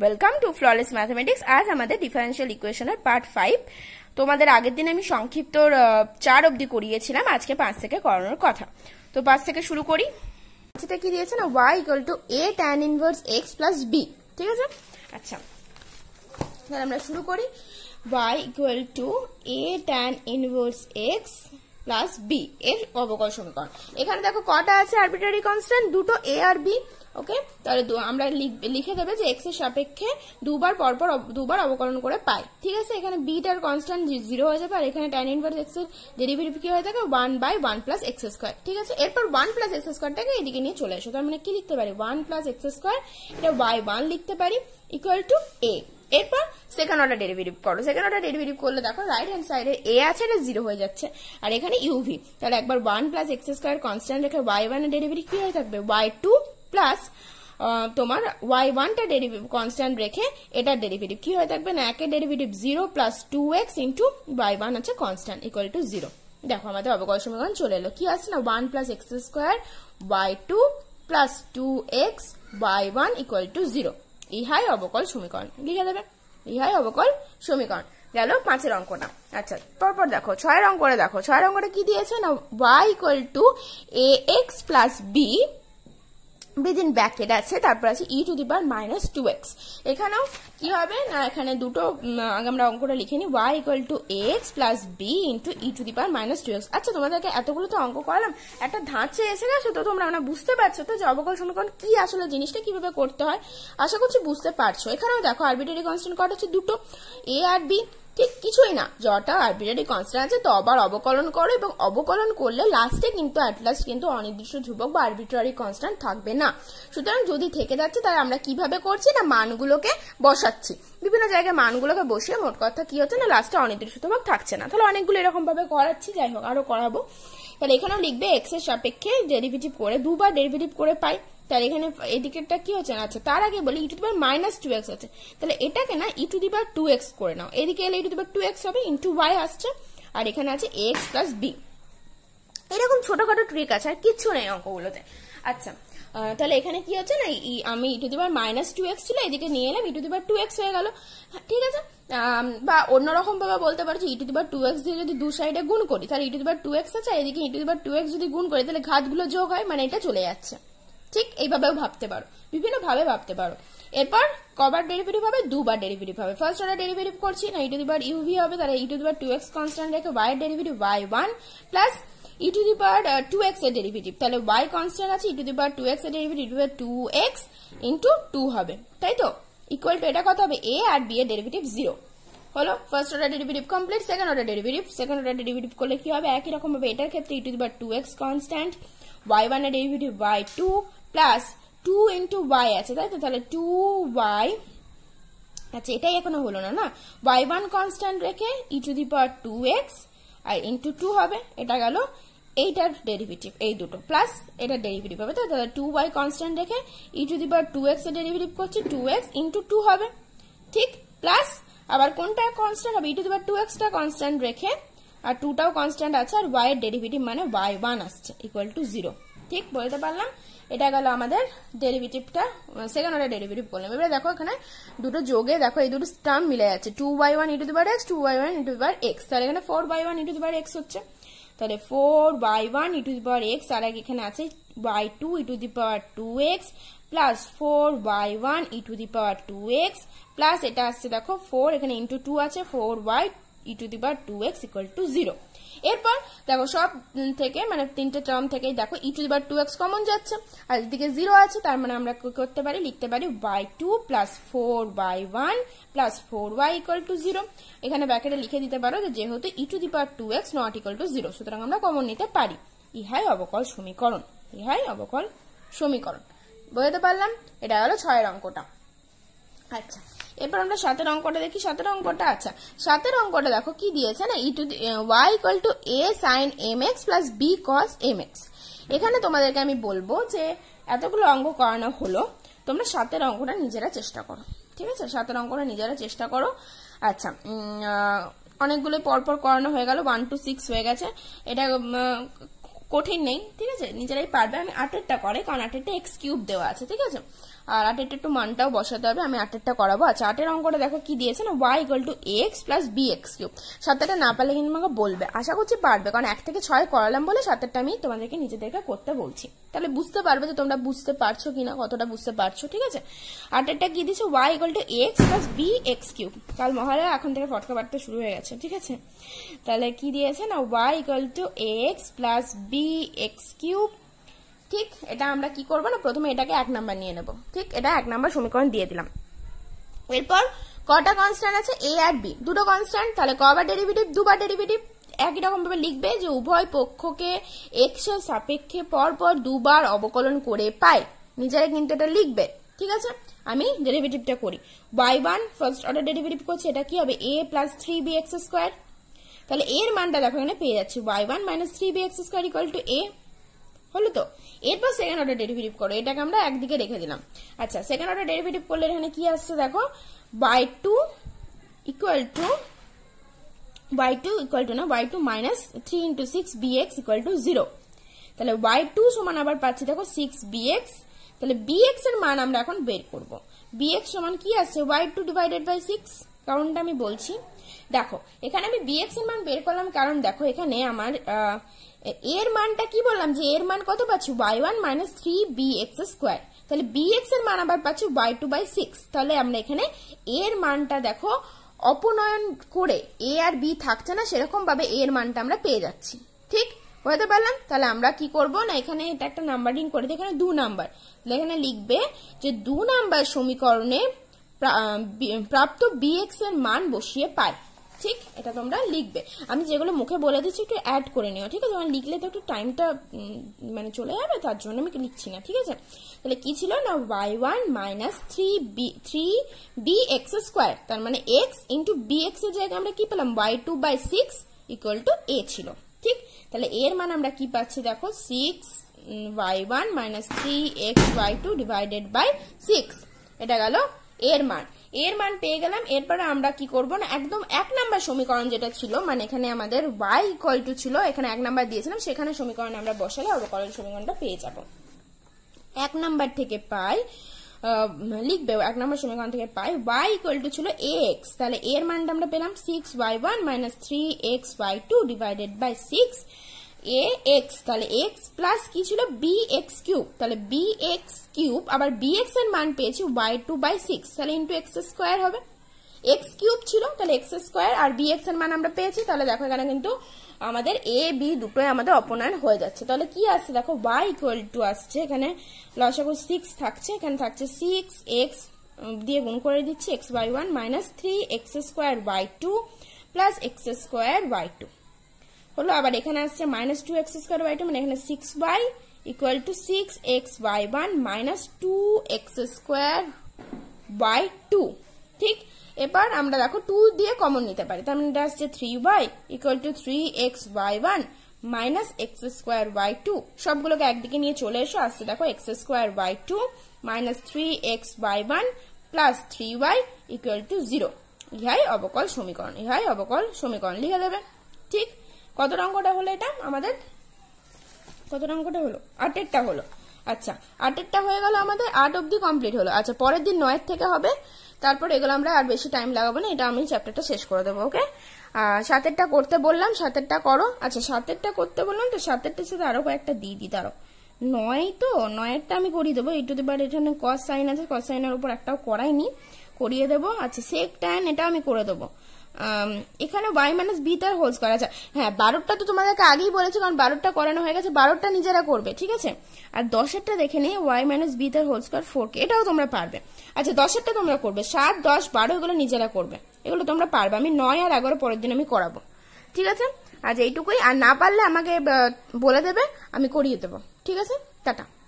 welcome to ফ্লরেস mathematics আজ আমাদের differential ইকুয়েশনের পার্ট ফাইভ তোমাদের আগের দিন আমি সংক্ষিপ্ত চার অবধি করিয়েছিলাম আজকে পাঁচ থেকে করানোর কথা তো পাঁচ থেকে শুরু করি সেটা কি দিয়েছে না y equal to a tan inverse x plus b ঠিক আছে আচ্ছা তাহলে আমরা শুরু করি y equal to a tan inverse x plus b এর অবকল সমীকরণ এখানে দেখো কটা আছে আরবিটারি কনস্ট্যান্ট দুটো এ আর বি ওকে তাহলে আমরা লিখে দেবে যে এক্স এর সাপেক্ষে দুবার পরপর দুবার অবকলন করে পাই ঠিক আছে এখানে বিটার কনস্ট্যান্ট জিরো হয়ে যাবে আর এখানে ট্যান ইনভার্স এক্স এর ডেরিভেটিভ কি হয়ে থাকে one by one plus x square ঠিক আছে এরপর ওয়ান প্লাস এক্স স্কোয়ারটাকে এদিকে নিয়ে চলে আসো তার মানে কি লিখতে পারি ওয়ান প্লাস এক্স স্কোয়ার এটা ওয়াই ওয়ান লিখতে পারি ইকুয়াল টু এ এরপর সেকেন্ড অর্ডার ডেরিভেটিভ করো সেকেন্ড অর্ডার ডেরিভেটিভ করলে দেখো রাইট হ্যান্ড সাইডে এ আছে এটা জিরো হয়ে যাচ্ছে আর এখানে ইউভি তাহলে একবার one plus x square constant রেখে ওয়াই ওয়ান ডেরিভেটিভ কি হয়ে থাকবে ওয়াই টু প্লাস তোমার ওয়াই ওয়ানটা ডেরিভেটিভ কনস্ট্যান্ট রেখে এটার ডেরিভেটিভ কি হয়ে থাকবে না একে derivative zero plus two x into y one আছে কনস্ট্যান্ট ইকুয়াল টু জিরো দেখো আমাদের অবকল সমীকরণ চলে এলো কি আছে না one plus x square y two plus two x y one equal to zero ইহাই অবকল সমীকরণ লিখে দেবে ইহাই অবকল সমীকরণ গেল পাঁচের অঙ্ক না আচ্ছা পরপর দেখো ছয়ের অঙ্কটা দেখো ছয়ের অঙ্কটা কি দিয়েছে না y equal to a x plus b within bracket আছে তারপর আছে e to the power minus two x এখানেও কি হবে না এখানে দুটো আমরা অঙ্কটা লিখে নিই y equal to x plus b into e to the power minus two x আচ্ছা তোমাদেরকে এতগুলো তো অঙ্ক করলাম একটা ধাঁচে এসে গেছো তো তোমরা আমরা মানে বুঝতে পারছো তো যে অবকল সমীকরণ কি আসলে জিনিসটা কিভাবে করতে হয় আশা করছি বুঝতে পারছো এখানেও দেখো আরবিটারি কনস্ট্যান্ট কটা হচ্ছে দুটো এ আর বি ঠিক কিছুই না জটা আরবিটারি কনস্ট্যান্ট আছে তো আবার অবকলন করো এবং অবকলন করলে লাস্টে কিন্তু অ্যাট লাস্ট কিন্তু অনির্দিষ্ট ধ্রুবক বা আরবিটারি কনস্ট্যান্ট থাকবে না সুতরাং যদি থেকে যাচ্ছে তাহলে আমরা কিভাবে করছি না মানগুলোকে বসাচ্ছি বিভিন্ন জায়গায় মানগুলোকে বসিয়ে মোট কথা কি হচ্ছে না লাস্টে অনির্দিষ্ট ধ্রুবক থাকছে না তাহলে অনেকগুলো এরকম ভাবে করাচ্ছি যাই হোক আরো করাবো তাহলে এখানেও লিখবে এক্সের সাপেক্ষে ডেরিভেটিভ করে দুবার ডেরিভেটিভ করে পাই তাহলে এখানে এদিকেরটা কি হচ্ছে না আচ্ছা তার আগে বলি e to the power minus two x আছে তাহলে এটাকে না e to the power two x করে নাও এদিকে এলে e to the power two x হবে ইন্টু ওয়াই আসছে আর এখানে আছে এ এক্স প্লাস বি এরকম ছোটখাটো ট্রিক আছে আর কিচ্ছু নেই অঙ্কগুলোতে আচ্ছা তাহলে এখানে কি হচ্ছে না আমি e to the power minus two x ছিল এদিকে নিয়ে এলাম e to the power two x হয়ে গেল ঠিক আছে বা অন্যরকম ভাবে বলতে পারো যে e to the power two x দিয়ে যদি দু সাইডে গুণ করি তাহলে e to the power two x আছে এদিকে e to the power two x যদি গুণ করি তাহলে ঘাতগুলো যোগ হয় মানে এটা চলে যাচ্ছে ঠিক এইভাবেও ভাবতে পারো বিভিন্নভাবে ভাবতে পারো এরপর কবার ডেরিভেটিভ হবে দুবার ডেরিভেটিভ হবে ফার্স্ট অর্ডার ডেরিভেটিভ করছি না ইটু দিবার ইউভি হবে তাহলে e to the power two x constant রেখে y derivative y one plus e to the power two x এর ডেরিভেটিভ e তাহলে ওয়াই কনস্ট্যান্ট আছে e to the power two x এর derivative two x into two হবে তাই তো equal to এটা কত হবে এ আর বি এর ডেরিভেটিভ জিরো হলো first order derivative complete second order derivative second order derivative করলে কি হবে একই রকম হবে এটার ক্ষেত্রে e to the power two x constant y one এর derivative y two plus two into y আছে তাই তো তাহলে টু ওয়াই আচ্ছা এটাই এখনো হলো না না ওয়াই ওয়ান কনস্ট্যান্ট রেখে e to the power two x আর ইন্টু টু হবে এটা গেল এইটার ডেরিভেটিভ এই দুটো প্লাস এটা ডেরিভেটিভ হবে তাই তাহলে টু ওয়াই কনস্ট্যান্ট রেখে e to the power two x এর ডেরিভেটিভ করছি টু এক্স ইন্টু টু হবে ঠিক প্লাস আবার কোনটা কনস্ট্যান্ট হবে e to the power two এক্সটা কনস্ট্যান্ট রেখে আর টুটাও কনস্ট্যান্ট আছে আর ওয়াই এর ডেরিভেটিভ মানে ওয়াই ওয়ান আসছে ইকুয়াল টু জিরো ঠিক বলতে পারলাম এটা গেল আমাদের ডেরিভেটিভটা সেকেন্ড অর্ডার ডেরিভেটিভ করলাম এবারে দেখো এখানে দুটো যোগে দেখো এই দুটো টার্ম মিলে যাচ্ছে two by one e to the power x two by one e to the power x তাহলে এখানে four by one e to the power x হচ্ছে তাহলে four by one e to the power x আর এক এখানে আছে by two e to the power two x plus four by one e to the power two x plus এটা আসছে দেখো ফোর এখানে ইন্টু টু আছে four by e to the power two x equal to zero এরপর দেখো সব থেকে মানে তিনটে টার্ম থেকেই দেখো e to power two x common যাচ্ছে আর এদিকে জিরো আছে তার মানে আমরা করতে পারি লিখতে পারি by two plus four by one plus four y equal to zero এখানে ব্যাকেটে লিখে দিতে পারো যে যেহেতু e to the power two x not equal to zero সুতরাং আমরা কমন নিতে পারি ইহাই অবকল সমীকরণ ইহাই অবকল সমীকরণ বোঝাতে পারলাম এটা হলো ছয়ের অঙ্কটা আচ্ছা এরপর আমরা সাতের অঙ্কটা দেখি সাতের অঙ্কটা আচ্ছা সাতের অঙ্কটা দেখো কি দিয়েছে না e to y equal to a sine m x plus b cos m x এখানে তোমাদেরকে আমি বলবো যে এতগুলো অঙ্ক করানো হলো তোমরা সাতের অঙ্কটা নিজেরা চেষ্টা করো ঠিক আছে সাতের অঙ্কটা নিজেরা চেষ্টা করো আচ্ছা অনেকগুলো পরপর করানো হয়ে গেল ওয়ান টু সিক্স হয়ে গেছে এটা কঠিন নেই ঠিক আছে নিজেরাই পারবে আমি আটেরটা করে কারণ আটেরটা এক্স কিউব দেওয়া আছে ঠিক আছে আর আটেরটা একটু মানটাও বসাতে হবে আমি আটেরটা করাবো আচ্ছা আটের অঙ্কটা দেখো কি দিয়েছে না y equal to x plus b x cube সাতটা না পারলে কিন্তু আমাকে বলবে আশা করছি পারবে কারণ এক থেকে ছয় করালাম বলে সাতেরটা আমি তোমাদেরকে নিজেদেরকে করতে বলছি তাহলে বুঝতে পারবে যে তোমরা বুঝতে পারছো কিনা কতটা বুঝতে পারছো ঠিক আছে আটেরটা কি দিয়েছে y equal to x plus b x cube কাল মহালয়া এখন থেকে ফটকা বাড়তে শুরু হয়ে গেছে ঠিক আছে তাহলে কি দিয়েছে না y equal to x plus b x cube ঠিক এটা আমরা কি করবো না প্রথমে এটাকে এক নাম্বার নিয়ে নেব ঠিক এটা এক নাম্বার সমীকরণ দিয়ে দিলাম এরপর কটা কনস্ট্যান্ট আছে এ আর বি দুটো কনস্ট্যান্ট তাহলে কবার ডেরিভেটিভ দুবার ডেরিভেটিভ একই রকমভাবে লিখবে যে উভয় পক্ষকে এক্সের সাপেক্ষে পরপর দুবার অবকলন করে পায় নিজেরা কিন্তু এটা লিখবে ঠিক আছে আমি ডেরিভেটিভটা করি by one first order derivative করছি এটা কি হবে a plus three b x square তাহলে এর মানটা দেখো এখানে পেয়ে যাচ্ছি y one minus three b x square equal to a এরপর সেকেন্ড অর্ডার ডেরিভেটিভ করো এটাকে আমরা একদিকে রেখে দিলাম আচ্ছা সেকেন্ড অর্ডার ডেরিভেটিভ করলে এখানে কি আসছে দেখো by two equal to by two equal to না by two minus three into six b x equal to zero তাহলে বাই টু সমান আবার পাচ্ছি দেখো সিক্স বি এক্স তাহলে বি এক্স এর মান আমরা এখন বের করবো বি এক্স সমান কি আসছে by two divided by six কারণটা আমি বলছি দেখো এখানে আমি বিএক্স এর মান বের করলাম কারণ দেখো এখানে আমার এর মানটা কি বললাম যে এর মান কত পাচ্ছি y one minus three b x square তাহলে বি এক্স এর মান আবার পাচ্ছি ওয়াই টু বাই সিক্স তাহলে আমরা এখানে এর মানটা দেখো অপনয়ন করে এ আর বি থাকছে না সেরকম ভাবে এর মানটা আমরা পেয়ে যাচ্ছি ঠিক বুঝতে পারলাম তাহলে আমরা কি করব না এখানে এটা একটা নাম্বারিং করে দিই এখানে দু নাম্বার তাহলে এখানে লিখবে যে দু নাম্বার সমীকরণে প্রাপ্ত বি এক্স এর মান বসিয়ে পায় ঠিক এটা তোমরা লিখবে আমি যেগুলো মুখে বলে দিচ্ছি একটু অ্যাড করে নিও ঠিক আছে মানে লিখলে তো একটু টাইমটা মানে চলে যাবে তার জন্য আমি লিখছি না ঠিক আছে তাহলে কি ছিল না y one minus three b three b x square তার মানে এক্স ইন্টু বি এক্স এর জায়গায় আমরা কি পেলাম y two by six equal to a ছিল ঠিক তাহলে এর মান আমরা কি পাচ্ছি দেখো six y one minus three x y two divided by six এটা গেল এর মান এর মান পেয়ে গেলাম এরপরে আমরা কি করব না একদম এক নাম্বার সমীকরণ যেটা ছিল মানে এখানে আমাদের ওয়াই ইকুয়াল টু ছিল এখানে এক নাম্বার দিয়েছিলাম সেখানে সমীকরণ আমরা বসালে অবকরণ সমীকরণটা পেয়ে যাব এক নাম্বার থেকে পাই লিখবে এক নম্বর সমীকরণ থেকে পাই ওয়াই ইকুয়াল টু ছিল এক্স তাহলে এর মানটা আমরা পেলাম six y one minus three x y two divided by six a x তাহলে এক্স প্লাস কি ছিল বি এক্স কিউব তাহলে বি এক্স কিউব আবার বি এক্স এর মান পেয়েছি ওয়াই টু বাই সিক্স তাহলে ইন্টু এক্স স্কোয়ার হবে এক্স কিউব ছিল তাহলে এক্স স্কোয়ার আর বি এক্স এর মান আমরা পেয়েছি তাহলে দেখো এখানে কিন্তু আমাদের এ বি দুটোই আমাদের অপনয়ন হয়ে যাচ্ছে তাহলে কি আসছে দেখো ওয়াই ইকুয়াল টু আসছে এখানে লসাগু সিক্স থাকছে এখানে থাকছে সিক্স এক্স দিয়ে গুণ করে দিচ্ছি x by one minus three x square by two plus x square by two হলো আবার এখানে আসছে minus two x square by two মানে এখানে six by equal to six x by one minus two x square by two ঠিক এবার আমরা দেখো টু দিয়ে কমন নিতে পারি তার মানে এটা আসছে three by equal to three x by one minus x square by two সবগুলোকে একদিকে নিয়ে চলে এসো আসছে দেখো x square by two minus three x by one plus three y equal to zero ইহাই অবকল সমীকরণ ইহাই অবকল সমীকরণ লিখে দেবে ঠিক কত রঙটা হলো এটা আমাদের কত রঙটা হলো আটেরটা হলো আচ্ছা আটেরটা হয়ে গেল আমাদের আট অব্দি কমপ্লিট হলো আচ্ছা পরের দিন নয়ের থেকে হবে তারপর এগুলো আমরা আর বেশি টাইম লাগাবো না এটা আমি চ্যাপ্টারটা শেষ করে দেবো ওকে সাতেরটা করতে বললাম সাতেরটা করো আচ্ছা সাতেরটা করতে বললাম তো সাতেরটার সাথে আরো কয়েকটা দিয়ে দিই তারও নয় তো নয়েরটা আমি করিয়ে দেবো এই টু দি বার এখানে কস সাইন আছে কস সাইনের উপর একটাও করাইনি করিয়ে দেবো আচ্ছা সেক টাইন এটা আমি করে দেবো এখানে ওয়াই মাইনাস বি তার হোলস করা যায় হ্যাঁ বারোটা তো তোমাদেরকে আগেই বলেছে কারণ বারোটা করানো হয়ে গেছে বারোটা নিজেরা করবে ঠিক আছে আর দশেরটা দেখে নিই ওয়াই মাইনাস বি তার হোল স্কোয়ার ফোর কে এটাও তোমরা পারবে আচ্ছা দশেরটা তোমরা করবে সাত দশ বারো এগুলো নিজেরা করবে এগুলো তোমরা পারবে আমি নয় আর এগারো পরের দিন আমি করাবো ঠিক আছে আচ্ছা এইটুকুই আর না পারলে আমাকে বলে দেবে আমি করিয়ে দেবো ঠিক আছে টাটা